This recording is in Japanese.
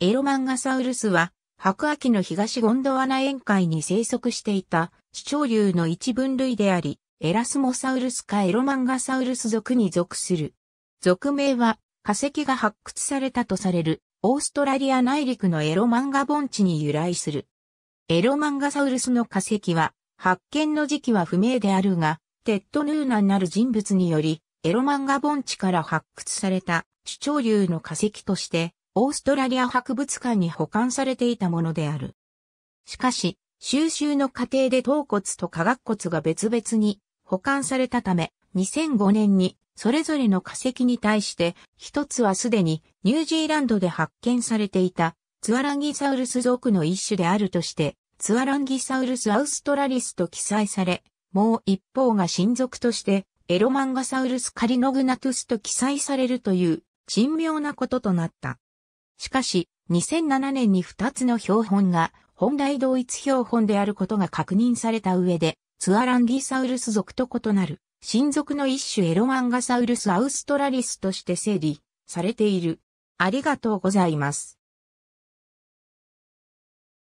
エロマンガサウルスは、白亜紀の東ゴンドワナ沿海に生息していた、主潮流の一分類であり、エラスモサウルスかエロマンガサウルス属に属する。属名は、化石が発掘されたとされる、オーストラリア内陸のエロマンガ盆地に由来する。エロマンガサウルスの化石は、発見の時期は不明であるが、テッドヌーナンなる人物により、エロマンガ盆地から発掘された、主潮流の化石として、オーストラリア博物館に保管されていたものである。しかし、収集の過程で頭骨と化学骨が別々に保管されたため、2005年にそれぞれの化石に対して、一つはすでにニュージーランドで発見されていたツアランギサウルス属の一種であるとして、ツアランギサウルス・アウストラリスと記載され、もう一方が親族として、エロマンガサウルス・カリノグナトゥスと記載されるという、珍妙なこととなった。しかし、2007年に2つの標本が本来同一標本であることが確認された上で、ツアランギサウルス属と異なる、新属の一種エロマンガサウルスアウストラリスとして整理されている。ありがとうございます。